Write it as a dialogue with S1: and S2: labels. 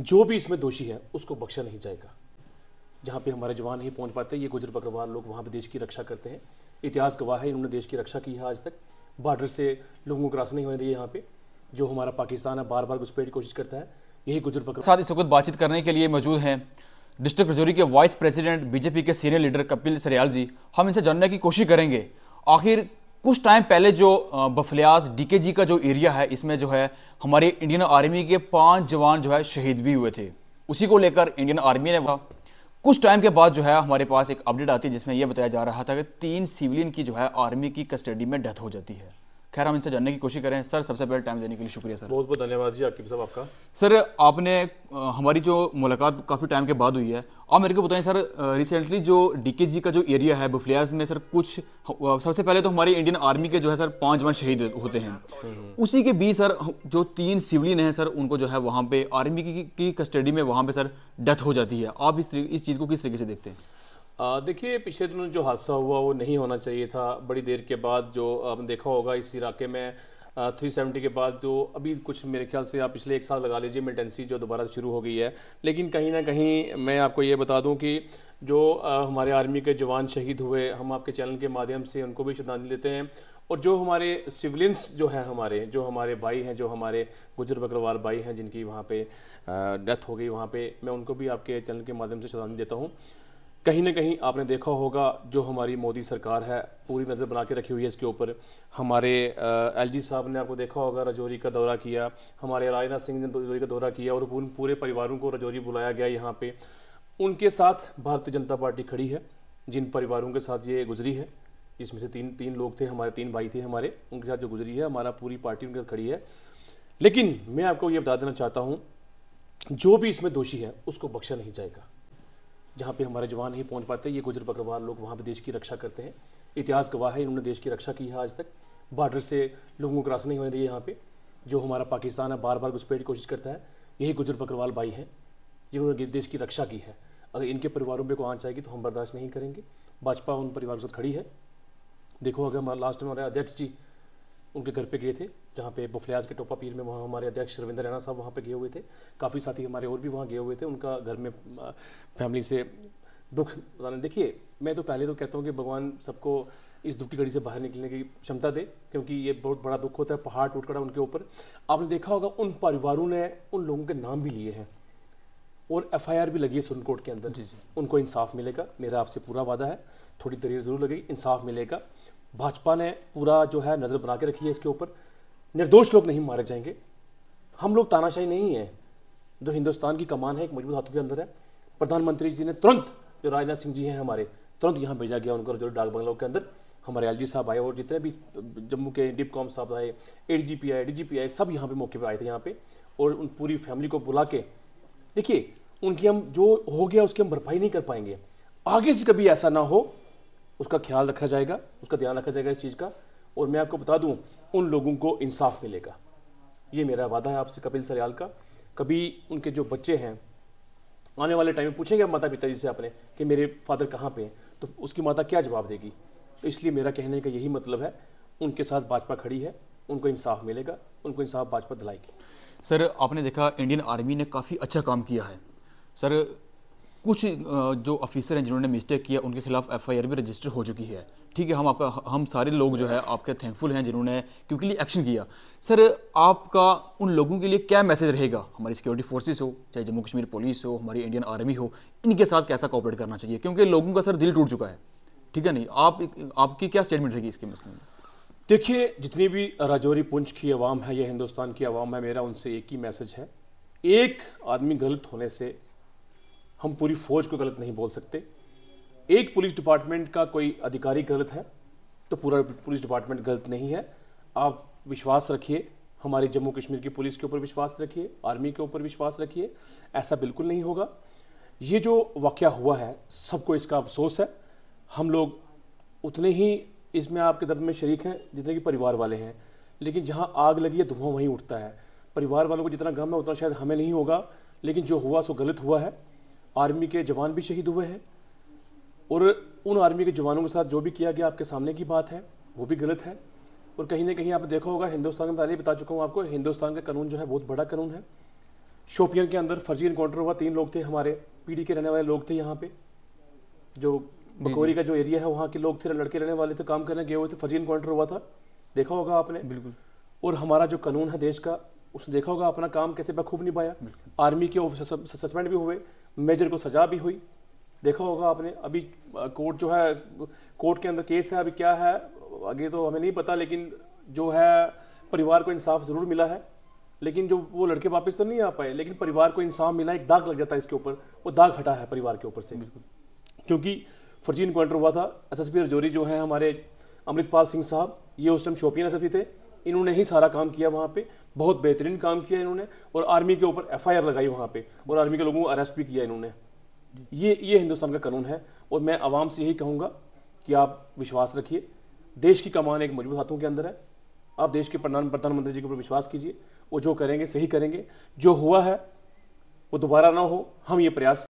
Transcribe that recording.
S1: जो भी इसमें दोषी है उसको बख्शा नहीं जाएगा जहाँ पे हमारे जवान नहीं पहुँच पाते ये गुजर बकरवाल लोग वहाँ पर देश की रक्षा करते हैं इतिहास गवाह है इन्होंने देश की रक्षा की है आज तक बॉर्डर से लोगों को क्रॉस नहीं होने दिए यहाँ पे जो हमारा पाकिस्तान है बार बार घुसपैठ की कोशिश करता है यही गुजर बकर
S2: साथ इस वक्त बातचीत करने के लिए मौजूद हैं डिस्ट्रिक्ट रजौरी के वाइस प्रेसिडेंट बीजेपी के सीनियर लीडर कपिल सरयाल जी हम इनसे जानने की कोशिश करेंगे आखिर कुछ टाइम पहले जो बफलियास डीकेजी का जो एरिया है इसमें जो है हमारे इंडियन आर्मी के पांच जवान जो है शहीद भी हुए थे उसी को लेकर इंडियन आर्मी ने कुछ टाइम के बाद जो है हमारे पास एक अपडेट आती है जिसमें यह बताया जा रहा था कि तीन सिविलियन की जो है आर्मी की कस्टडी में डेथ हो जाती है खैर हम इनसे जानने की कोशिश करें सर सबसे पहले टाइम देने के लिए शुक्रिया सर बहुत
S1: बहुत धन्यवाद जी आकिब साहब आपका
S2: सर आपने हमारी जो मुलाकात काफ़ी टाइम के बाद हुई है आप मेरे को बताएं सर रिसेंटली जो डी जी का जो एरिया है बुफलियाज में सर कुछ सबसे पहले तो हमारी इंडियन आर्मी के जो है सर पाँच जवान शहीद होते हैं उसी के बीच सर जो तीन सिविलियन हैं सर उनको जो है वहाँ पर आर्मी की, कस्टडी में वहाँ पर सर डेथ हो जाती है आप इस चीज़ को किस तरीके से देखते हैं देखिए
S1: पिछले दिनों जो हादसा हुआ वो नहीं होना चाहिए था बड़ी देर के बाद जो आपने देखा होगा इस इलाके में थ्री सेवेंटी के बाद जो अभी कुछ मेरे ख्याल से आप पिछले एक साल लगा लीजिए मिटेंसी जो दोबारा शुरू हो गई है लेकिन कहीं ना कहीं मैं आपको ये बता दूं कि जो हमारे आर्मी के जवान शहीद हुए हम आपके चैनल के माध्यम से उनको भी श्रद्धांजलि देते हैं और जो हमारे सिविलियंस जो हैं हमारे जो हमारे भाई हैं जो हमारे गुजर बकरवाल भाई हैं जिनकी वहाँ पे डेथ हो गई वहाँ पे मैं उनको भी आपके चैनल के माध्यम से श्रद्धांजलि देता हूँ कहीं ना कहीं आपने देखा होगा जो हमारी मोदी सरकार है पूरी नज़र बना के रखी हुई है इसके ऊपर हमारे एल जी साहब ने आपको देखा होगा रजौरी का दौरा किया हमारे राजनाथ सिंह ने रजौरी का दौरा किया और उन पूरे परिवारों को रजौरी बुलाया गया यहाँ पे उनके साथ भारतीय जनता पार्टी खड़ी है जिन परिवारों के साथ ये गुजरी है जिसमें से तीन तीन लोग थे हमारे तीन भाई थे हमारे उनके साथ जो गुजरी है हमारा पूरी पार्टी उनके साथ खड़ी है लेकिन मैं आपको ये बता देना चाहता हूँ जो भी इसमें दोषी है उसको बख्शा नहीं जाएगा जहाँ पे हमारे जवान नहीं पहुँच पाते ये गुजर बकरवाल लोग वहाँ पर देश की रक्षा करते हैं इतिहास गवाह है इन्होंने देश की रक्षा की है आज तक बॉर्डर से लोगों को क्रॉस नहीं होने दिए यहाँ पे जो हमारा पाकिस्तान है बार बार घुसपैठ की कोशिश करता है यही गुजर बकरवाल भाई हैं जिन्होंने देश की रक्षा की है अगर इनके परिवारों पर कोई आँच आएगी तो हम बर्दाश्त नहीं करेंगे भाजपा उन परिवारों के साथ खड़ी है देखो अगर हमारा लास्ट में हमारे अध्यक्ष जी उनके घर पे गए थे जहाँ पे बुफलियाज के टोपा पीर में वहाँ हमारे अध्यक्ष रविंद्र रैना साहब वहाँ पे गए हुए थे काफ़ी साथी हमारे और भी वहाँ गए हुए थे उनका घर में फैमिली से दुख बताने देखिए मैं तो पहले तो कहता हूँ कि भगवान सबको इस दुख की घड़ी से बाहर निकलने की क्षमता दे क्योंकि ये बहुत बड़ा दुख होता है पहाड़ टूट खड़ा उनके ऊपर आपने देखा होगा उन परिवारों ने उन लोगों के नाम भी लिए हैं और एफ भी लगी है सुप्रीम कोर्ट के अंदर जी जी उनको इंसाफ मिलेगा मेरा आपसे पूरा वादा है थोड़ी देर जरूर लगेगी इंसाफ मिलेगा भाजपा ने पूरा जो है नज़र बना के रखी है इसके ऊपर निर्दोष लोग नहीं मारे जाएंगे हम लोग तानाशाही नहीं है जो हिंदुस्तान की कमान है एक मजबूत हाथों के अंदर है प्रधानमंत्री जी ने तुरंत जो राजनाथ सिंह जी हैं हमारे तुरंत यहाँ भेजा गया उनको जो डाक बंगलों के अंदर हमारे एल साहब आए और जितने भी जम्मू के डिप कॉम साहब आए ए डी पी आए डी जी पी आए सब यहाँ पे मौके पे आए थे यहाँ पे और उन पूरी फैमिली को बुला के देखिए उनकी हम जो हो गया उसकी हम भरपाई नहीं कर पाएंगे आगे से कभी ऐसा ना हो उसका ख्याल रखा जाएगा उसका ध्यान रखा जाएगा इस चीज़ का और मैं आपको बता दूँ उन लोगों को इंसाफ मिलेगा ये मेरा वादा है आपसे कपिल सरयाल का कभी उनके जो बच्चे हैं आने वाले टाइम में पूछेंगे माता माता पिताजी से आपने कि मेरे फादर कहाँ पे हैं तो उसकी माता क्या जवाब देगी तो इसलिए मेरा कहने का यही मतलब है उनके साथ भाजपा खड़ी है उनको इंसाफ मिलेगा उनको इंसाफ भाजपा दिलाएगी
S2: सर आपने देखा इंडियन आर्मी ने काफ़ी अच्छा काम किया है सर कुछ जो ऑफिसर हैं जिन्होंने मिस्टेक किया उनके खिलाफ एफआईआर भी रजिस्टर हो चुकी है ठीक है हम आपका हम सारे लोग जो है आपके थैंकफुल हैं जिन्होंने क्योंकि एक्शन किया सर आपका उन लोगों के लिए क्या मैसेज रहेगा हमारी सिक्योरिटी फोर्सेस हो चाहे जम्मू कश्मीर पुलिस हो हमारी इंडियन आर्मी हो इनके साथ कैसा कॉपरेट करना चाहिए क्योंकि लोगों का सर दिल टूट चुका है ठीक है नहीं आप आपकी क्या स्टेटमेंट रहेगी इसके मसले में देखिए जितनी भी राजौरी
S1: पुंछ की आवाम है या हिंदुस्तान की आवाम है मेरा उनसे एक ही मैसेज है एक आदमी गलत होने से हम पूरी फौज को गलत नहीं बोल सकते एक पुलिस डिपार्टमेंट का कोई अधिकारी गलत है तो पूरा पुलिस डिपार्टमेंट गलत नहीं है आप विश्वास रखिए हमारे जम्मू कश्मीर की पुलिस के ऊपर विश्वास रखिए आर्मी के ऊपर विश्वास रखिए ऐसा बिल्कुल नहीं होगा ये जो वाक़ हुआ है सबको इसका अफसोस है हम लोग उतने ही इसमें आपके दर्द में शरीक हैं जितने कि परिवार वाले हैं लेकिन जहाँ आग लगी है धुआं वहीं उठता है परिवार वालों को जितना गम है उतना शायद हमें नहीं होगा लेकिन जो हुआ सो गलत हुआ है आर्मी के जवान भी शहीद हुए हैं और उन आर्मी के जवानों के साथ जो भी किया गया आपके सामने की बात है वो भी गलत है और कहीं ना कहीं आपने देखा होगा हिंदुस्तान में पहले बता चुका हूँ आपको हिंदुस्तान का कानून जो है बहुत बड़ा कानून है शोपियन के अंदर फर्जी इनकाउंटर हुआ तीन लोग थे हमारे पीढ़ी के रहने वाले लोग थे यहाँ पे जो बकोरी का जो एरिया है वहाँ के लोग थे लड़के रहने वाले थे काम करने गए हुए थे फर्जी इनकाउंटर हुआ था देखा होगा आपने बिल्कुल और हमारा जो कानून है देश का उसने देखा होगा अपना काम कैसे बखूब निभाया आर्मी के सस्पेंड भी हुए मेजर को सजा भी हुई देखा होगा आपने अभी कोर्ट जो है कोर्ट के अंदर केस है अभी क्या है आगे तो हमें नहीं पता लेकिन जो है परिवार को इंसाफ ज़रूर मिला है लेकिन जो वो लड़के वापस तो नहीं आ पाए लेकिन परिवार को इंसाफ मिला एक दाग लग जाता है इसके ऊपर वो दाग हटा है परिवार के ऊपर से बिल्कुल क्योंकि फर्जी इनकाउंटर हुआ था एस एस रजौरी जो है हमारे अमृतपाल सिंह साहब ये उस टाइम शोपियन एस थे इन्होंने ही सारा काम किया वहाँ पे बहुत बेहतरीन काम किया इन्होंने और आर्मी के ऊपर एफआईआर लगाई वहाँ पे और आर्मी के लोगों को अरेस्ट भी किया इन्होंने ये ये हिंदुस्तान का कानून है और मैं आवाम से यही कहूँगा कि आप विश्वास रखिए देश की कमान एक मजबूत हाथों के अंदर है आप देश के प्रधानमंत्री जी के ऊपर विश्वास कीजिए वो जो करेंगे सही करेंगे जो हुआ है वो दोबारा ना हो हम ये प्रयास